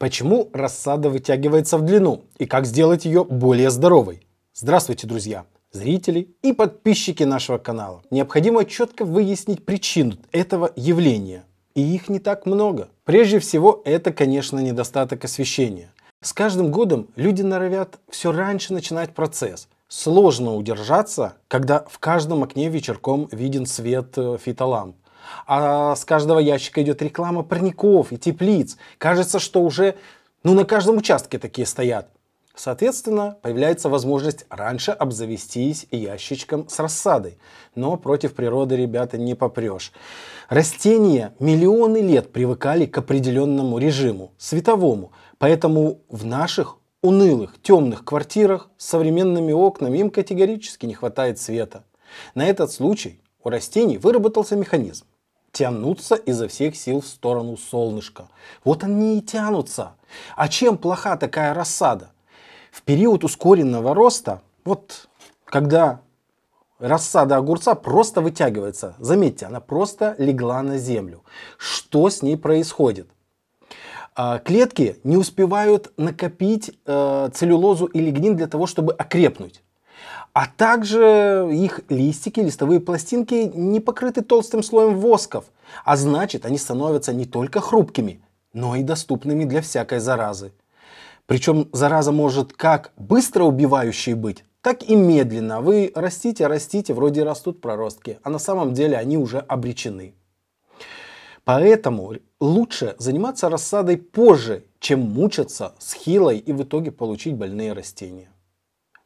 Почему рассада вытягивается в длину и как сделать ее более здоровой? Здравствуйте, друзья! зрители и подписчики нашего канала. Необходимо четко выяснить причину этого явления. И их не так много. Прежде всего, это, конечно, недостаток освещения. С каждым годом люди норовят все раньше начинать процесс. Сложно удержаться, когда в каждом окне вечерком виден свет э, фитоламп а с каждого ящика идет реклама парников и теплиц. Кажется, что уже ну, на каждом участке такие стоят. Соответственно, появляется возможность раньше обзавестись ящичком с рассадой. Но против природы, ребята, не попрешь. Растения миллионы лет привыкали к определенному режиму, световому. Поэтому в наших унылых, темных квартирах с современными окнами им категорически не хватает света. На этот случай у растений выработался механизм тянуться изо всех сил в сторону солнышка. Вот они и тянутся. А чем плоха такая рассада? В период ускоренного роста, вот когда рассада огурца просто вытягивается, заметьте, она просто легла на землю. Что с ней происходит? А, клетки не успевают накопить э, целлюлозу и лигнин для того, чтобы окрепнуть. А также их листики, листовые пластинки не покрыты толстым слоем восков, а значит они становятся не только хрупкими, но и доступными для всякой заразы. Причем зараза может как быстро убивающей быть, так и медленно. Вы растите, растите, вроде растут проростки, а на самом деле они уже обречены. Поэтому лучше заниматься рассадой позже, чем мучаться с хилой и в итоге получить больные растения.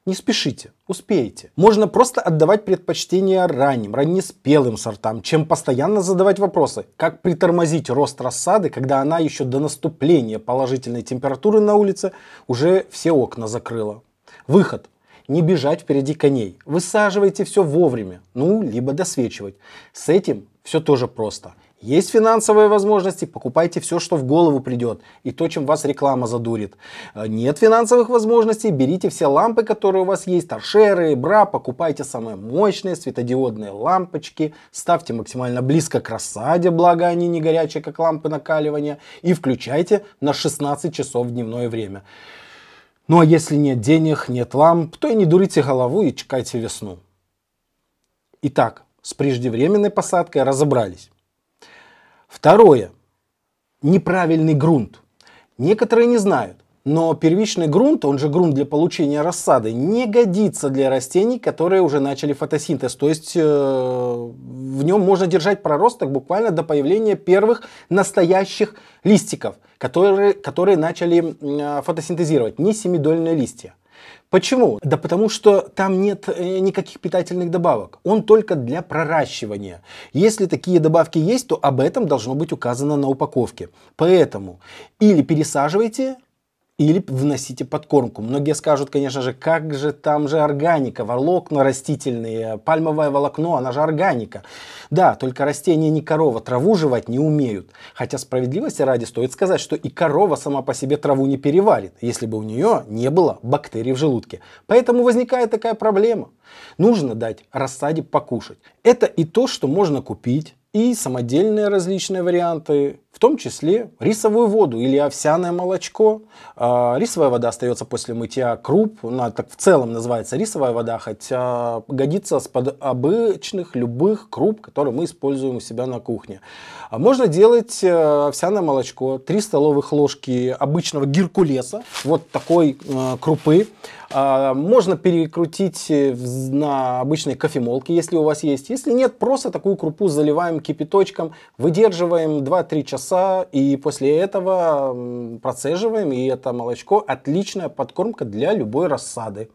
Не спешите, успеете. Можно просто отдавать предпочтение ранним, раннеспелым сортам, чем постоянно задавать вопросы, как притормозить рост рассады, когда она еще до наступления положительной температуры на улице уже все окна закрыла. Выход. Не бежать впереди коней. Высаживайте все вовремя, ну, либо досвечивать. С этим все тоже просто – есть финансовые возможности, покупайте все, что в голову придет, и то, чем вас реклама задурит. Э, нет финансовых возможностей, берите все лампы, которые у вас есть, торшеры, бра, покупайте самые мощные светодиодные лампочки, ставьте максимально близко к рассаде, благо они не горячие, как лампы накаливания, и включайте на 16 часов в дневное время. Ну а если нет денег, нет ламп, то и не дурите голову и чекайте весну. Итак, с преждевременной посадкой разобрались. Второе. Неправильный грунт. Некоторые не знают, но первичный грунт, он же грунт для получения рассады, не годится для растений, которые уже начали фотосинтез. То есть э, в нем можно держать проросток буквально до появления первых настоящих листиков, которые, которые начали э, фотосинтезировать, не семидольные листья. Почему? Да потому что там нет э, никаких питательных добавок. Он только для проращивания. Если такие добавки есть, то об этом должно быть указано на упаковке. Поэтому или пересаживайте, или вносите подкормку. Многие скажут, конечно же, как же там же органика, волокна растительные, пальмовое волокно, она же органика. Да, только растения не корова, траву жевать не умеют. Хотя справедливости ради стоит сказать, что и корова сама по себе траву не переварит, если бы у нее не было бактерий в желудке. Поэтому возникает такая проблема. Нужно дать рассаде покушать. Это и то, что можно купить, и самодельные различные варианты, в том числе рисовую воду или овсяное молочко. А, рисовая вода остается после мытья круп, она ну, так в целом называется рисовая вода, хотя годится с под обычных любых круп, которые мы используем у себя на кухне. А можно делать э, овсяное молочко, 3 столовых ложки обычного геркулеса, вот такой э, крупы. А, можно перекрутить э, на обычной кофемолке, если у вас есть. Если нет, просто такую крупу заливаем кипяточком, выдерживаем 2-3 часа часа, и после этого процеживаем, и это молочко отличная подкормка для любой рассады.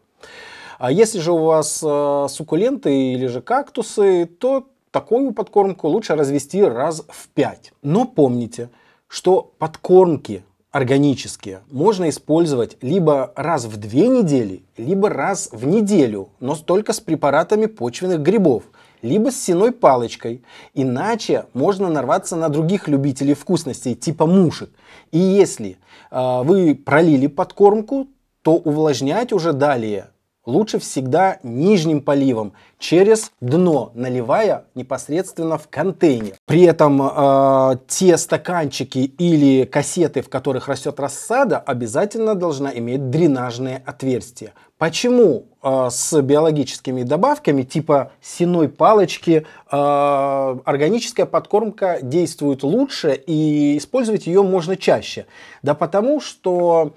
А если же у вас э, суккуленты или же кактусы, то такую подкормку лучше развести раз в 5. Но помните, что подкормки органические можно использовать либо раз в две недели, либо раз в неделю, но только с препаратами почвенных грибов – либо с сеной палочкой, иначе можно нарваться на других любителей вкусностей, типа мушек. И если э, вы пролили подкормку, то увлажнять уже далее лучше всегда нижним поливом через дно, наливая непосредственно в контейнер. При этом э, те стаканчики или кассеты, в которых растет рассада, обязательно должна иметь дренажное отверстие. Почему э, с биологическими добавками типа сеной палочки э, органическая подкормка действует лучше и использовать ее можно чаще? Да потому что...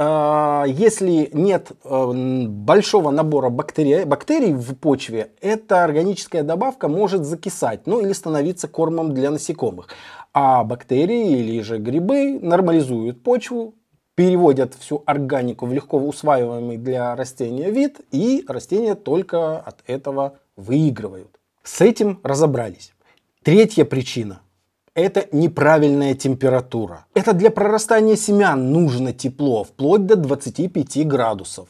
А, если нет э, большого набора бактерий, бактерий в почве, эта органическая добавка может закисать, ну или становиться кормом для насекомых. А бактерии или же грибы нормализуют почву, переводят всю органику в легко усваиваемый для растения вид, и растения только от этого выигрывают. С этим разобрались. Третья причина – это неправильная температура. Это для прорастания семян нужно тепло, вплоть до 25 градусов.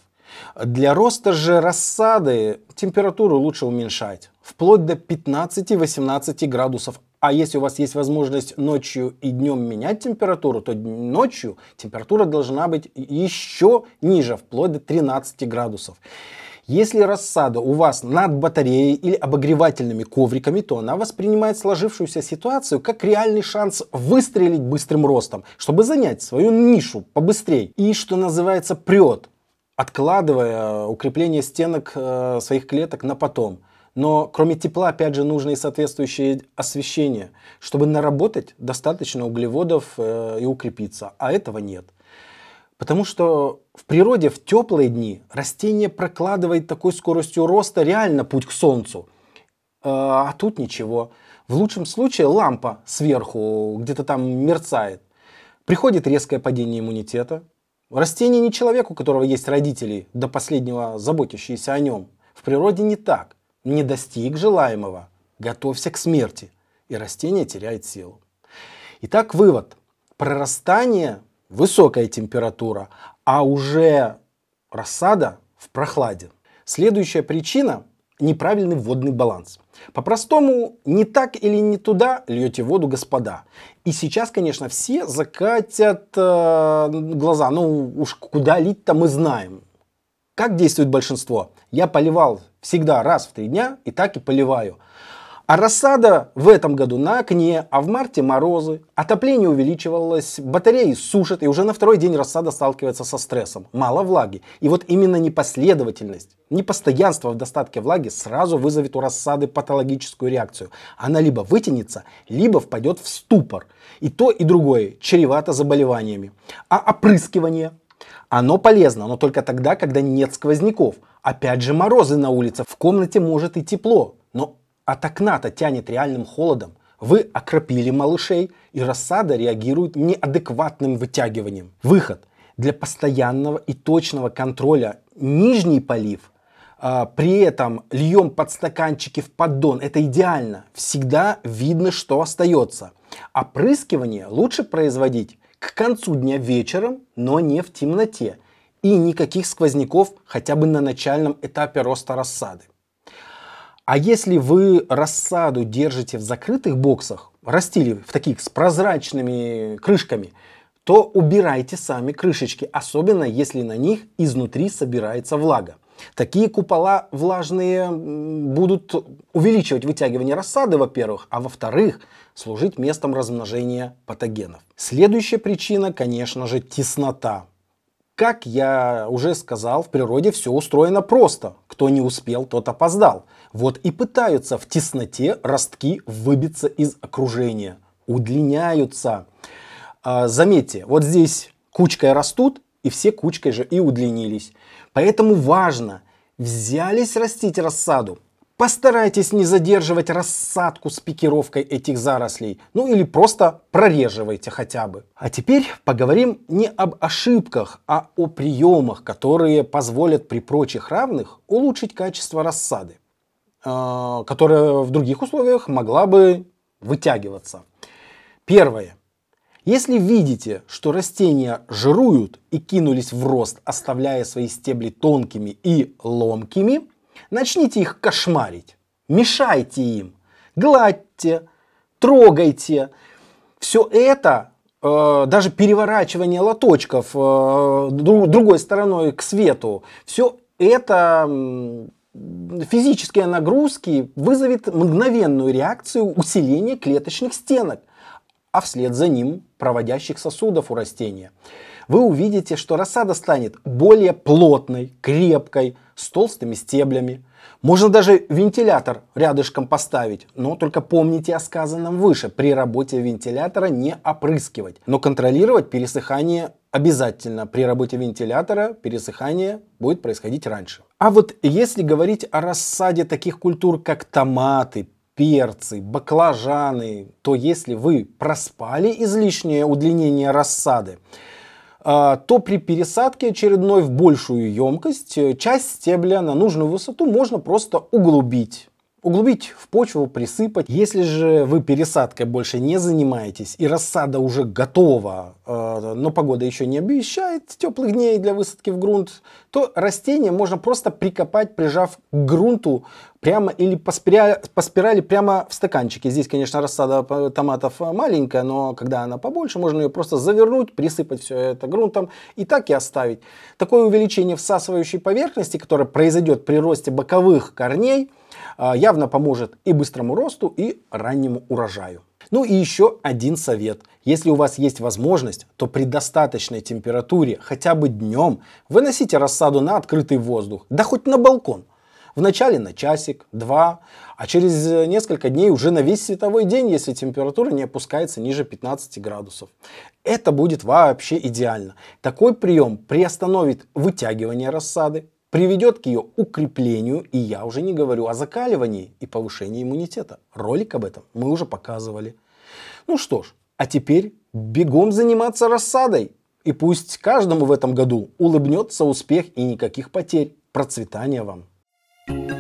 Для роста же рассады температуру лучше уменьшать, вплоть до 15-18 градусов. А если у вас есть возможность ночью и днем менять температуру, то ночью температура должна быть еще ниже, вплоть до 13 градусов. Если рассада у вас над батареей или обогревательными ковриками, то она воспринимает сложившуюся ситуацию как реальный шанс выстрелить быстрым ростом, чтобы занять свою нишу побыстрее. И, что называется, прет, откладывая э, укрепление стенок э, своих клеток на потом. Но кроме тепла, опять же, нужно и соответствующее освещение, чтобы наработать достаточно углеводов э, и укрепиться. А этого нет. Потому что в природе в теплые дни растение прокладывает такой скоростью роста реально путь к солнцу. А, а тут ничего. В лучшем случае лампа сверху где-то там мерцает. Приходит резкое падение иммунитета. Растение не человек, у которого есть родители, до последнего заботящиеся о нем. В природе не так. Не достиг желаемого. Готовься к смерти. И растение теряет силу. Итак, вывод. Прорастание высокая температура, а уже рассада в прохладе. Следующая причина – неправильный водный баланс. По-простому, не так или не туда льете воду, господа. И сейчас, конечно, все закатят э, глаза. Ну уж куда лить-то мы знаем. Как действует большинство? Я поливал всегда раз в три дня и так и поливаю. А рассада в этом году на окне, а в марте морозы. Отопление увеличивалось, батареи сушат, и уже на второй день рассада сталкивается со стрессом. Мало влаги. И вот именно непоследовательность, непостоянство в достатке влаги сразу вызовет у рассады патологическую реакцию. Она либо вытянется, либо впадет в ступор. И то, и другое чревато заболеваниями. А опрыскивание оно полезно, но только тогда, когда нет сквозняков. Опять же морозы на улице, в комнате может и тепло, от окна-то тянет реальным холодом. Вы окропили малышей, и рассада реагирует неадекватным вытягиванием. Выход. Для постоянного и точного контроля нижний полив, а, при этом льем под стаканчики в поддон. Это идеально. Всегда видно, что остается. Опрыскивание лучше производить к концу дня вечером, но не в темноте. И никаких сквозняков хотя бы на начальном этапе роста рассады. А если вы рассаду держите в закрытых боксах, растили в таких с прозрачными крышками, то убирайте сами крышечки, особенно если на них изнутри собирается влага. Такие купола влажные будут увеличивать вытягивание рассады, во-первых, а во-вторых, служить местом размножения патогенов. Следующая причина, конечно же, теснота. Как я уже сказал, в природе все устроено просто. Кто не успел, тот опоздал. Вот и пытаются в тесноте ростки выбиться из окружения. Удлиняются. А, заметьте, вот здесь кучкой растут, и все кучкой же и удлинились. Поэтому важно, взялись растить рассаду, Постарайтесь не задерживать рассадку с пикировкой этих зарослей, ну или просто прореживайте хотя бы. А теперь поговорим не об ошибках, а о приемах, которые позволят при прочих равных улучшить качество рассады, а, которая в других условиях могла бы вытягиваться. Первое. Если видите, что растения жируют и кинулись в рост, оставляя свои стебли тонкими и ломкими – Начните их кошмарить, мешайте им, гладьте, трогайте. Все это, э, даже переворачивание лоточков э, другой стороной к свету, все это физические нагрузки вызовет мгновенную реакцию усиления клеточных стенок, а вслед за ним проводящих сосудов у растения вы увидите, что рассада станет более плотной, крепкой, с толстыми стеблями. Можно даже вентилятор рядышком поставить, но только помните о сказанном выше, при работе вентилятора не опрыскивать, но контролировать пересыхание обязательно. При работе вентилятора пересыхание будет происходить раньше. А вот если говорить о рассаде таких культур, как томаты, перцы, баклажаны, то если вы проспали излишнее удлинение рассады, а, то при пересадке очередной в большую емкость э, часть стебля на нужную высоту можно просто углубить углубить в почву, присыпать. Если же вы пересадкой больше не занимаетесь и рассада уже готова, э, но погода еще не обещает теплых дней для высадки в грунт, то растение можно просто прикопать, прижав к грунту прямо или по спирали, по спирали прямо в стаканчике. Здесь, конечно, рассада э, томатов э, маленькая, но когда она побольше, можно ее просто завернуть, присыпать все это грунтом и так и оставить. Такое увеличение всасывающей поверхности, которое произойдет при росте боковых корней – а, явно поможет и быстрому росту, и раннему урожаю. Ну и еще один совет. Если у вас есть возможность, то при достаточной температуре, хотя бы днем, выносите рассаду на открытый воздух, да хоть на балкон. Вначале на часик, два, а через несколько дней уже на весь световой день, если температура не опускается ниже 15 градусов. Это будет вообще идеально. Такой прием приостановит вытягивание рассады, приведет к ее укреплению, и я уже не говорю о закаливании и повышении иммунитета. Ролик об этом мы уже показывали. Ну что ж, а теперь бегом заниматься рассадой. И пусть каждому в этом году улыбнется успех и никаких потерь. Процветания вам! thank you